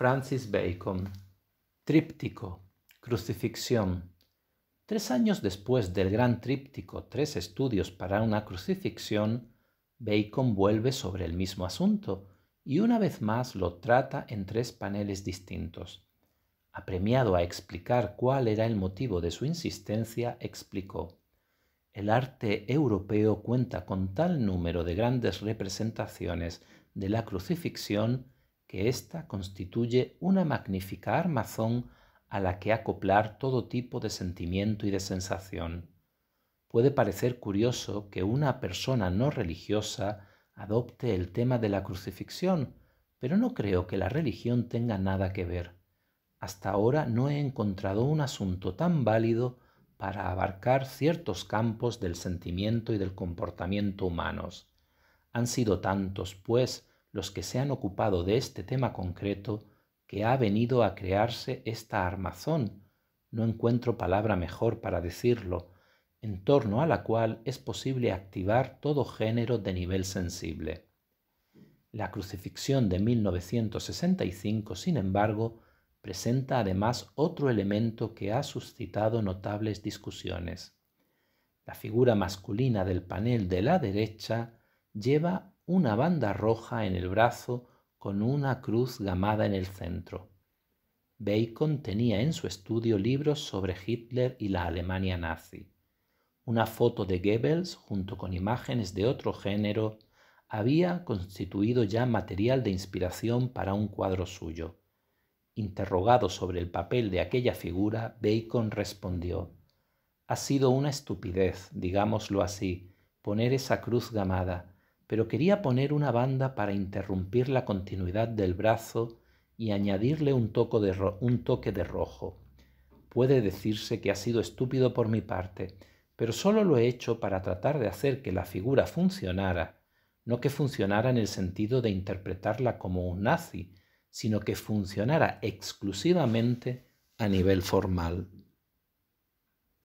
Francis Bacon. Tríptico. Crucifixión. Tres años después del gran tríptico Tres estudios para una crucifixión, Bacon vuelve sobre el mismo asunto y una vez más lo trata en tres paneles distintos. Apremiado a explicar cuál era el motivo de su insistencia, explicó el arte europeo cuenta con tal número de grandes representaciones de la crucifixión que ésta constituye una magnífica armazón a la que acoplar todo tipo de sentimiento y de sensación. Puede parecer curioso que una persona no religiosa adopte el tema de la crucifixión, pero no creo que la religión tenga nada que ver. Hasta ahora no he encontrado un asunto tan válido para abarcar ciertos campos del sentimiento y del comportamiento humanos. Han sido tantos, pues, los que se han ocupado de este tema concreto que ha venido a crearse esta armazón, no encuentro palabra mejor para decirlo, en torno a la cual es posible activar todo género de nivel sensible. La crucifixión de 1965, sin embargo, presenta además otro elemento que ha suscitado notables discusiones. La figura masculina del panel de la derecha lleva una banda roja en el brazo con una cruz gamada en el centro. Bacon tenía en su estudio libros sobre Hitler y la Alemania nazi. Una foto de Goebbels junto con imágenes de otro género había constituido ya material de inspiración para un cuadro suyo. Interrogado sobre el papel de aquella figura, Bacon respondió Ha sido una estupidez, digámoslo así, poner esa cruz gamada pero quería poner una banda para interrumpir la continuidad del brazo y añadirle un, toque de rojo. Puede decirse que ha sido estúpido por mi parte, pero solo lo he hecho para tratar de hacer que la figura funcionara, no que funcionara en el sentido de interpretarla como un nazi, sino que funcionara exclusivamente a nivel formal.